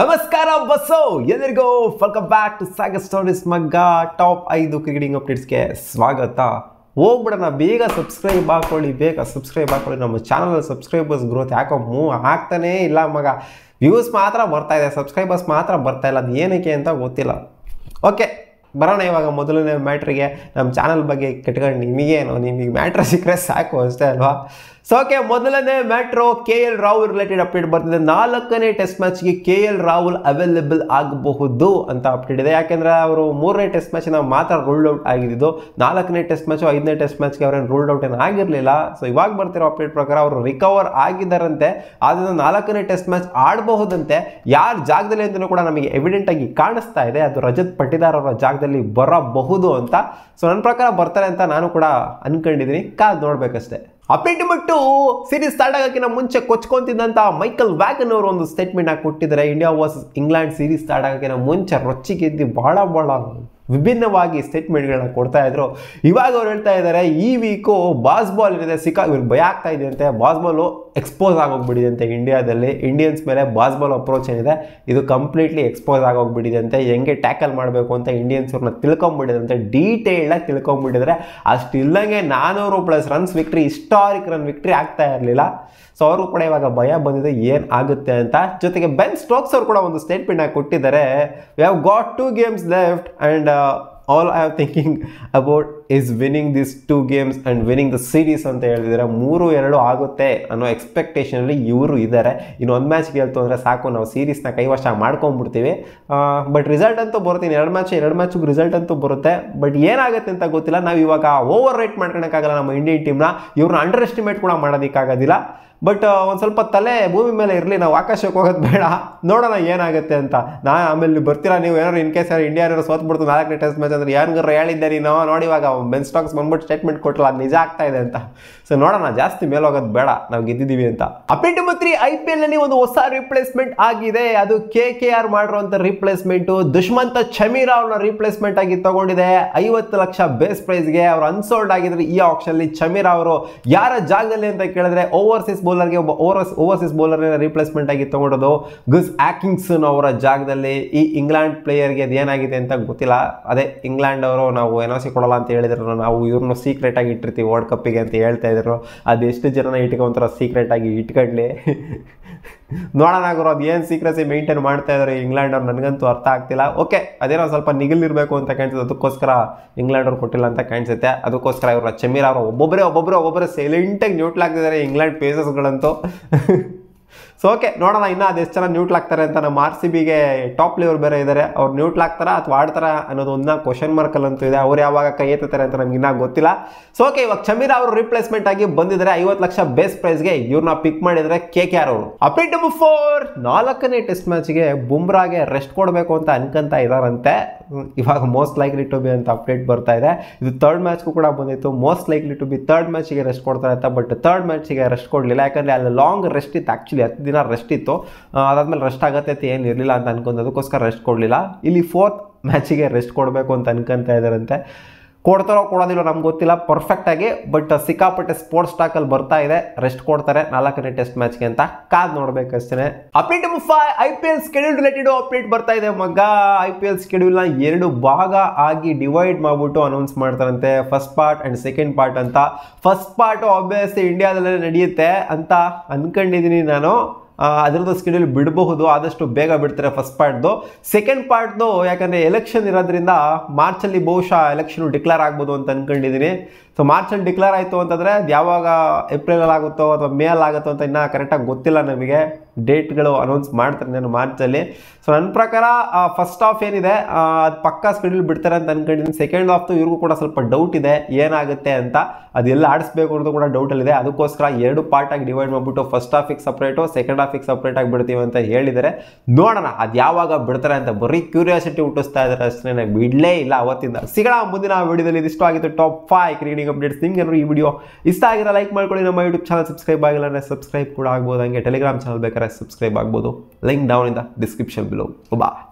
ನಮಸ್ಕಾರ ಬಸ್ಸೋ ಎಲ್ಲರಿಗೂ welcome back to Sagar stories ಮಗ್ಗ ಟಾಪ್ ಐದು ಕ್ರಿಕೆಟಿಂಗ್ ಅಪ್ಡೇಟ್ಸ್ಗೆ ಸ್ವಾಗತ ಹೋಗ್ಬಿಡೋಣ ಬೇಗ ಸಬ್ಸ್ಕ್ರೈಬ್ ಹಾಕೊಳ್ಳಿ ಬೇಗ ಸಬ್ಸ್ಕ್ರೈಬ್ ಹಾಕೊಳ್ಳಿ ನಮ್ಮ ಚಾನಲ್ ಸಬ್ಸ್ಕ್ರೈಬರ್ಸ್ ಗ್ರೋತ್ ಯಾಕೋ ಮೂವ್ ಆಗ್ತಾನೇ ಇಲ್ಲ ಮಗ ವ್ಯೂಸ್ ಮಾತ್ರ ಬರ್ತಾ ಇದೆ ಸಬ್ಸ್ಕ್ರೈಬರ್ಸ್ ಮಾತ್ರ ಬರ್ತಾ ಇಲ್ಲ ಅದು ಏನಕ್ಕೆ ಅಂತ ಗೊತ್ತಿಲ್ಲ ಓಕೆ ಬರೋಣ ಇವಾಗ ಮೊದಲನೇ ಮ್ಯಾಟ್ರಿಗೆ ನಮ್ಮ ಚಾನಲ್ ಬಗ್ಗೆ ಕೆಟ್ಕೊಂಡು ನಿಮಗೇನು ನಿಮಗೆ ಮ್ಯಾಟ್ರ್ ಸಿಕ್ಕರೆ ಸಾಕು ಅಷ್ಟೇ ಅಲ್ವಾ ಸೊ ಓಕೆ ಮೊದಲನೇ matter K L Rahul related update ಬರ್ತಿದೆ ನಾಲ್ಕನೇ ಟೆಸ್ಟ್ ಮ್ಯಾಚ್ಗೆ ಕೆ ಎಲ್ ರಾಹುಲ್ ಅವೈಲೇಬಲ್ ಆಗಬಹುದು ಅಂತ ಅಪ್ಡೇಟ್ ಇದೆ ಯಾಕೆಂದರೆ ಅವರು ಮೂರನೇ ಟೆಸ್ಟ್ ನಾವು ಮಾತ್ರ ರೂಲ್ಡ್ ಔಟ್ ಆಗಿದ್ದು ನಾಲ್ಕನೇ ಟೆಸ್ಟ್ ಮ್ಯಾಚು ಐದನೇ ಟೆಸ್ಟ್ ಮ್ಯಾಚ್ಗೆ ಅವರೇನು ರೂಲ್ಡ್ ಔಟ್ ಏನು ಆಗಿರಲಿಲ್ಲ ಸೊ ಇವಾಗ ಬರ್ತಿರೋ ಅಪ್ಡೇಟ್ ಪ್ರಕಾರ ಅವರು ರಿಕವರ್ ಆಗಿದ್ದಾರಂತೆ ಆದ್ದರಿಂದ ನಾಲ್ಕನೇ ಟೆಸ್ಟ್ ಮ್ಯಾಚ್ ಆಡಬಹುದಂತೆ ಯಾರ ಜಾಗದಲ್ಲಿ ಅಂತಲೂ ಕೂಡ ನಮಗೆ ಎವಿಡೆಂಟ್ ಆಗಿ ಕಾಣಿಸ್ತಾ ಇದೆ ಅದು ರಜತ್ ಪಟ್ಟಿದಾರ್ ಅವರ ಜಾಗದಲ್ಲಿ ಬರಬಹುದು ಅಂತ ಸೊ ನನ್ನ ಪ್ರಕಾರ ಬರ್ತಾರೆ ಅಂತ ನಾನು ಕೂಡ ಅನ್ಕೊಂಡಿದ್ದೀನಿ ಕಾದು ನೋಡಬೇಕಷ್ಟೇ ಅಪಿಟ್ ಬಿಟ್ಟು ಸೀರೀಸ್ ಸ್ಟಾರ್ಟ್ ಆಗೋಕ್ಕಿಂತ ಮುಂಚೆ ಕೊಚ್ಕೊತಿದ್ದಂಥ ಮೈಕಲ್ ವ್ಯಾಗನ್ ಅವರು ಒಂದು ಸ್ಟೇಟ್ಮೆಂಟ್ ಹಾಕಿ ಕೊಟ್ಟಿದ್ದಾರೆ India versus England series start ಆಗೋಕ್ಕಿಂತ ಮುಂಚೆ ರೊಚ್ಚಿಗೆದ್ದು ಭಾಳ ಭಾಳ ವಿಭಿನ್ನವಾಗಿ ಸ್ಟೇಟ್ಮೆಂಟ್ಗಳನ್ನ ಕೊಡ್ತಾ ಇದ್ರು ಇವಾಗ ಅವ್ರು ಹೇಳ್ತಾ ಇದ್ದಾರೆ ಈ ವೀಕು ಬಾಸ್ ಬಾಲ್ ಏನಿದೆ ಸಿಕ್ಕ ಇವ್ರಿಗೆ ಭಯ ಆಗ್ತಾ ಇದೆಯಂತೆ ಬಾಸ್ ಬಾಲು ಎಕ್ಸ್ಪೋಸ್ ಆಗೋಗ್ಬಿಟ್ಟಿದೆ ಅಂತೆ ಇಂಡಿಯಾದಲ್ಲಿ ಇಂಡಿಯನ್ಸ್ ಮೇಲೆ ಬಾಸ್ ಬಾಲ್ ಅಪ್ರೋಚ್ ಏನಿದೆ ಇದು ಕಂಪ್ಲೀಟ್ಲಿ ಎಕ್ಸ್ಪೋಸ್ ಆಗೋಗ್ಬಿಟ್ಟಿದೆ ಅಂತೆ ಹೆಂಗೆ ಟ್ಯಾಕಲ್ ಮಾಡಬೇಕು ಅಂತ ಇಂಡಿಯನ್ಸ್ ಅವ್ರನ್ನ ತಿಳ್ಕೊಂಬಿಟ್ಟಿದಂತೆ ಡೀಟೇಲ್ಡಾಗಿ ಅಷ್ಟು ಅಷ್ಟಿಲ್ಲಂಗೆ ನಾನೂರು plus runs victory historic run victory ಆಗ್ತಾ ಇರಲಿಲ್ಲ ಸೊ ಅವರು ಕೂಡ ಇವಾಗ ಭಯ ಬಂದಿದೆ ಏನು ಆಗುತ್ತೆ ಅಂತ ಜೊತೆಗೆ ಬೆನ್ ಸ್ಟೋಕ್ಸ್ ಅವರು ಕೂಡ ಒಂದು ಸ್ಟೇಟ್ಮೆಂಟ್ ಆಗಿ ಕೊಟ್ಟಿದ್ದಾರೆ we have got two games left and all I thinking about is winning this two games and winning the series ಅಂತ ಹೇಳಿದರೆ ಮೂರು ಎರಡು ಆಗುತ್ತೆ ಅನ್ನೋ ಎಕ್ಸ್ಪೆಕ್ಟೇಷನಲ್ಲಿ ಇವರು ಇದ್ದಾರೆ ಒಂದು ಮ್ಯಾಚ್ ಗೆಲ್ತು ಅಂದರೆ ಸಾಕು ನಾವು ಸೀರೀಸ್ನ ಕೈವಶ ಮಾಡ್ಕೊಂಡ್ಬಿಡ್ತೀವಿ ಬಟ್ ರಿಸಲ್ಟ್ ಅಂತೂ ಬರ್ತೀನಿ ಎರಡು ಮ್ಯಾಚ್ ಎರಡು ಮ್ಯಾಚಿಗೆ ರಿಸಲ್ಟ್ ಅಂತೂ ಬರುತ್ತೆ ಬಟ್ ಏನಾಗುತ್ತೆ ಅಂತ ಗೊತ್ತಿಲ್ಲ ನಾವು ಇವಾಗ ಓವರ್ ರೇಟ್ ಮಾಡ್ಕೊಳಕ್ಕಾಗಲ್ಲ ನಮ್ಮ ಇಂಡಿಯನ್ ಟೀಮ್ನ ಇವ್ರನ್ನ ಅಂಡರ್ ಎಸ್ಟಿಮೇಟ್ ಕೂಡ ಮಾಡೋದಕ್ಕಾಗೋದಿಲ್ಲ ಬಟ್ ಒಂದು ಸ್ವಲ್ಪ ತಲೆ ಭೂಮಿ ಮೇಲೆ ಇರಲಿ ನಾವು ಆಕಾಶಕ್ಕೆ ಹೋಗೋದು ಬೇಡ ನೋಡೋಣ ಏನಾಗುತ್ತೆ ಅಂತ ನಾ ಆಮೇಲೆ ಬರ್ತೀರಾ ನೀವು ಏನಾರು ಇನ್ ಕೇಸ್ ಯಾರು ಇಂಡಿಯಾ ಏನಾರು ಸೋತ್ಬಿಡ್ತು ನಾಲ್ಕನೇ ಟೆಸ್ಟ್ ಮ್ಯಾಚ್ ಅಂದ್ರೆ ಯಾರಿಗಾರು ಹೇಳಿದ್ದೆ ನೀನು ನೋಡಿ ಇವಾಗ ಬೆನ್ ಸ್ಟಾಕ್ಸ್ ಬಂದ್ಬಿಟ್ಟು ಸ್ಟೇಟ್ಮೆಂಟ್ ಕೊಟ್ಟಲ್ಲ ನಿಜ ಆಗ್ತಾ ಇದೆ ಅಂತ ಸೊ ನೋಡೋಣ ಜಾಸ್ತಿ ಮೇಲೆ ಹೋಗೋದು ಬೇಡ ನಾವು ಗೆದ್ದಿದ್ದೀವಿ ಅಂತ ಅಪಿಟ್ ಮತ್ರಿ ಐ ಪಿ ಎಲ್ ನಲ್ಲಿ ಒಂದು ಹೊಸ ರಿಪ್ಲೇಸ್ಮೆಂಟ್ ಆಗಿದೆ ಅದು ಕೆ ಕೆ ಆರ್ ಮಾಡಿರುವಂತ ರಿಪ್ಲೇಸ್ಮೆಂಟ್ ದುಷ್ಮಂತ ಚಮೀರಾ ಅವ್ರನ್ನ ರಿಪ್ಲೇಸ್ಮೆಂಟ್ ಆಗಿ ತಗೊಂಡಿದೆ ಐವತ್ತು ಲಕ್ಷ ಬೇಸ್ ಪ್ರೈಸ್ಗೆ ಅವ್ರು ಅನ್ಸೋಲ್ಡ್ ಆಗಿದ್ರೆ ಈ ಆಪ್ಷನ್ ಚಮೀರಾ ಅವರು ಯಾರ ಜಾಗದಲ್ಲಿ ಅಂತ ಕೇಳಿದ್ರೆ ಓವರ್ಸೀಸ್ ಬೌಲರ್ಗೆ ಒಬ್ಬ ಓವರ್ಸ್ ಓವರ್ಸೀಸ್ ಬೌಲರ್ನ ರಿಪ್ಲೇಸ್ಮೆಂಟ್ ಆಗಿ ತೊಗೊಂಡೋದು ಗುಸ್ ಆಕಿಂಗ್ಸನ್ ಅವರ ಜಾಗದಲ್ಲಿ ಈ ಇಂಗ್ಲೆಂಡ್ ಪ್ಲೇಯರ್ಗೆ ಅದೇನಾಗಿದೆ ಅಂತ ಗೊತ್ತಿಲ್ಲ ಅದೇ ಇಂಗ್ಲೆಂಡ್ ಅವರು ನಾವು ಎನ್ ಸಿ ಕೊಡಲ್ಲ ಅಂತ ಹೇಳಿದ್ರು ನಾವು ಇವ್ರನ್ನ ಸೀಕ್ರೆಟ್ ಆಗಿ ಇಟ್ಟಿರ್ತೀವಿ ವರ್ಲ್ಡ್ ಕಪ್ಪಿಗೆ ಅಂತ ಹೇಳ್ತಾ ಇದ್ರು ಅದೆಷ್ಟು ಜನ ಇಟ್ಕೊಂತಾರ ಸೀಕ್ರೆಟ್ ಆಗಿ ಇಟ್ಕೊಂಡ್ಲಿ ನೋಡೋಣ ಗುರು ಅದು ಏನು ಸೀಕ್ರೆಸಿ ಮೇಂಟೈನ್ ಮಾಡ್ತಾ ಇದ್ದಾರೆ ಇಂಗ್ಲೆಂಡ್ ಅವ್ರು ನನಗಂತೂ ಅರ್ಥ ಆಗ್ತಿಲ್ಲ ಓಕೆ ಅದೇನೋ ಸ್ವಲ್ಪ ನಿಗಿಲಿರಬೇಕು ಅಂತ ಕಾಣಿಸುತ್ತೆ ಅದಕ್ಕೋಸ್ಕರ ಇಂಗ್ಲೆಂಡ್ ಅವ್ರು ಕೊಟ್ಟಿಲ್ಲ ಅಂತ ಕಾಣಿಸುತ್ತೆ ಅದಕ್ಕೋಸ್ಕರ ಇವರ ಚಮೀರ್ ಅವರು ಒಬ್ಬೊಬ್ಬರೇ ಒಬ್ಬೊಬ್ಬರೇ ಒಬ್ಬೊಬ್ಬರೇ ಸೈಲೆಂಟಾಗಿ ನ್ಯೂಟ್ಲಾಗ್ತಿದ್ದಾರೆ ಇಂಗ್ಲೆಂಡ್ ಪೇಸಸ್ಗಳಂತೂ ಸೊ ಓಕೆ ನೋಡೋಣ ಇನ್ನೂ ಅದೆಷ್ಟು ಜನ ನ್ಯೂಟ್ಲ್ ಆಗ್ತಾರೆ ಅಂತ ನಮ್ಮ ಆರ್ ಸಿ ಬಿಗೆ ಟಾಪ್ ಲೆವೆಲ್ ಬೇರೆ ಇದ್ದಾರೆ ಅವ್ರು ನ್ಯೂಟ್ಲ್ ಆಗ್ತಾರ ಅಥವಾ ಆಡ್ತಾರ ಅನ್ನೋದು ಒಂದು ಕ್ವಶನ್ ಅಂತೂ ಇದೆ ಅವ್ರು ಯಾವಾಗ ಕೈ ಎತ್ತಾರೆ ಅಂತ ನಮ್ಗೆ ಇನ್ನೂ ಗೊತ್ತಿಲ್ಲ ಸೊ ಓಕೆ ಇವಾಗ ಚಮೀರ ಅವರು ರಿಪ್ಲೇಸ್ಮೆಂಟ್ ಆಗಿ ಬಂದಿದ್ದಾರೆ ಐವತ್ತು ಲಕ್ಷ ಬೇಸ್ ಪ್ರೈಸ್ಗೆ ಇವ್ರನ್ನ ಪಿಕ್ ಮಾಡಿದರೆ ಕೆ ಕೆ ಆರ್ ಅವರು ಅಪ್ಡೇಟ್ ನಂಬರ್ ಫೋರ್ ನಾಲ್ಕನೇ ಟೆಸ್ಟ್ ಮ್ಯಾಚ್ಗೆ ಬುಮ್ರಾಗೆ ರೆಸ್ಟ್ ಕೊಡಬೇಕು ಅಂತ ಅನ್ಕಂತ ಇದ್ದಾರಂತೆ ಇವಾಗ ಮೋಸ್ಟ್ ಲೈಕ್ಲಿ ಟು ಬಿ ಅಂತ ಅಪ್ಡೇಟ್ ಬರ್ತಾ ಇದೆ ಇದು ತರ್ಡ್ ಮ್ಯಾಚ್ಗೂ ಕೂಡ ಬಂದಿತ್ತು most likely to be third ಮ್ಯಾಚ್ಗೆ ರೆಸ್ಟ್ ಕೊಡ್ತಾರೆ ಅಂತ ಬಟ್ ತರ್ಡ್ ಮ್ಯಾಚ್ಗೆ ರೆಸ್ಟ್ ಕೊಡಲಿಲ್ಲ ಯಾಕಂದರೆ ಅಲ್ಲಿ ಲಾಂಗ್ ರೆಸ್ಟ್ ಇತ್ತು ಆ್ಯಕ್ಚುಲಿ ದಿನ ರೆಸ್ಟ್ ಇತ್ತು ಅದಾದಮೇಲೆ ರೆಸ್ಟ್ ಆಗುತ್ತೆ ಅಂತ ಏನು ಇರಲಿಲ್ಲ ಅಂತ ಅದಕ್ಕೋಸ್ಕರ ರೆಸ್ಟ್ ಕೊಡಲಿಲ್ಲ ಇಲ್ಲಿ ಫೋರ್ತ್ ಮ್ಯಾಚಿಗೆ ರೆಸ್ಟ್ ಕೊಡಬೇಕು ಅಂತ ಅನ್ಕೊಂತ ಇದ್ದಾರಂತೆ ಕೊಡ್ತಾರೋ ಕೊಡೋದಿಲ್ಲ ನಮ್ಗೆ ಗೊತ್ತಿಲ್ಲ ಪರ್ಫೆಕ್ಟಾಗಿ ಬಟ್ ಸಿಕ್ಕಾಪಟ್ಟೆ ಸ್ಪೋರ್ಟ್ಸ್ ಸ್ಟಾಕಲ್ಲಿ ಬರ್ತಾ ಇದೆ ರೆಸ್ಟ್ ಕೊಡ್ತಾರೆ ನಾಲ್ಕನೇ ಟೆಸ್ಟ್ ಮ್ಯಾಚ್ಗೆ ಅಂತ ಕಾದ್ ನೋಡ್ಬೇಕಷ್ಟೇ update number five I P L schedule related update ಬರ್ತಾ ಇದೆ ಮಗ ಐ ಪಿ ಎಲ್ ಸ್ಕೆಡ್ಯೂಲ್ನ ಎರಡು ಭಾಗ ಆಗಿ ಡಿವೈಡ್ ಮಾಡಿಬಿಟ್ಟು ಅನೌನ್ಸ್ ಮಾಡ್ತಾರಂತೆ first part and second part ಅಂತ ಫಸ್ಟ್ ಪಾರ್ಟ್ ಆಬ್ವಿಯಸ್ಲಿ ಇಂಡಿಯಾದಲ್ಲೇ ನಡೆಯುತ್ತೆ ಅಂತ ಅನ್ಕೊಂಡಿದೀನಿ ನಾನು ಅದರದ್ದು ಸ್ಕೆಡ್ಯೂಲ್ ಬಿಡಬಹುದು ಆದಷ್ಟು ಬೇಗ ಬಿಡ್ತಾರೆ ಫಸ್ಟ್ ಪಾರ್ಟ್ದು ಸೆಕೆಂಡ್ ಪಾರ್ಟ್ದು ಯಾಕಂದರೆ ಎಲೆಕ್ಷನ್ ಇರೋದ್ರಿಂದ ಮಾರ್ಚಲ್ಲಿ ಬಹುಶಃ ಎಲೆಕ್ಷನು ಡಿಕ್ಲೇರ್ ಆಗ್ಬೋದು ಅಂತ ಅಂದ್ಕೊಂಡಿದ್ದೀನಿ ಸೊ ಮಾರ್ಚಲ್ಲಿ ಡಿಕ್ಲೇರ್ ಆಯಿತು ಅಂತಂದರೆ ಅದು ಯಾವಾಗ ಏಪ್ರಿಲಲ್ಲಿ ಆಗುತ್ತೋ ಅಥವಾ ಮೇ ಆಗುತ್ತೋ ಅಂತ ಇನ್ನೂ ಕರೆಕ್ಟಾಗಿ ಗೊತ್ತಿಲ್ಲ ನಮಗೆ ಡೇಟ್ಗಳು ಅನೌನ್ಸ್ ಮಾಡ್ತಾರೆ ನಾನು ಮಾರ್ಚಲ್ಲಿ ಸೊ ನನ್ನ ಪ್ರಕಾರ ಫಸ್ಟ್ ಆಫ್ ಏನಿದೆ ಅದು ಪಕ್ಕ ಸ್ಕೆಡ್ಯೂಲ್ ಬಿಡ್ತಾರೆ ಅಂತ ಅಂದ್ಕೊಂಡಿದ್ದೀನಿ ಸೆಕೆಂಡ್ ಆಫ್ ಇವ್ರಿಗೂ ಕೂಡ ಸ್ವಲ್ಪ ಡೌಟ್ ಇದೆ ಏನಾಗುತ್ತೆ ಅಂತ ಅದೆಲ್ಲ ಆಡಿಸ್ಬೇಕು ಅನ್ನೋದು ಕೂಡ ಡೌಟಲ್ಲಿದೆ ಅದಕ್ಕೋಸ್ಕರ ಎರಡು ಪಾರ್ಟಾಗಿ ಡಿವೈಡ್ ಮಾಡಿಬಿಟ್ಟು ಫಸ್ಟ್ ಆಫಿಗೆ ಸಪ್ರೇಟು ಸೆಕೆಂಡ್ ಟ್ರಾಫಿಕ್ ಸಪ್ರೇಟ್ ಆಗಿ ಬಿಡ್ತೀವಿ ಅಂತ ಹೇಳಿದರೆ ನೋಡೋಣ ಅದು ಯಾವಾಗ ಬಿಡ್ತಾರೆ ಅಂತ ಬರೀ ಕ್ಯೂರಿಯಾಸಿಟಿ ಹುಟ್ಟಿಸ್ತಾ ಇದ್ದಾರೆ ಅಷ್ಟೇ ನನಗೆ ಬಿಡಲೇ ಇಲ್ಲ ಅವತ್ತಿಂದ ಸಿಗೋಣ ಮುಂದಿನ ವೀಡಿಯೋದಲ್ಲಿ ಇದಿಷ್ಟು ಆಗಿತ್ತು ಟಾಪ್ ಫೈವ್ ಕ್ರಿಕೆಟಿಂಗ್ ಅಪ್ಡೇಟ್ಸ್ ನಿಮ್ಗೆ ಈ ವಿಡಿಯೋ ಇಷ್ಟ ಆಗಿರೋ ಲೈಕ್ ಮಾಡ್ಕೊಳ್ಳಿ ನಮ್ಮ ಯೂಟ್ಯೂಬ್ ಚಾನಲ್ ಸಬ್ಸ್ಕ್ರೈಬ್ ಆಗಿಲ್ಲ ಅಂದರೆ ಸಬ್ಸ್ಕ್ರೈಬ್ ಕೂಡ ಆಗ್ಬೋದು ಹಂಗೆ ಟೆಲಿಗ್ರಾಮ್ ಚಾನಲ್ ಬೇಕಾದ್ರೆ ಸಬ್ಸ್ಕ್ರೈಬ್ ಆಗ್ಬೋದು ಲಿಂಕ್ ಡೌನ್ ಇಂದ ಡಿಸ್ಕ್ರಿಪ್ಷನ್ ಬಿಲೋ ಬಾಯ್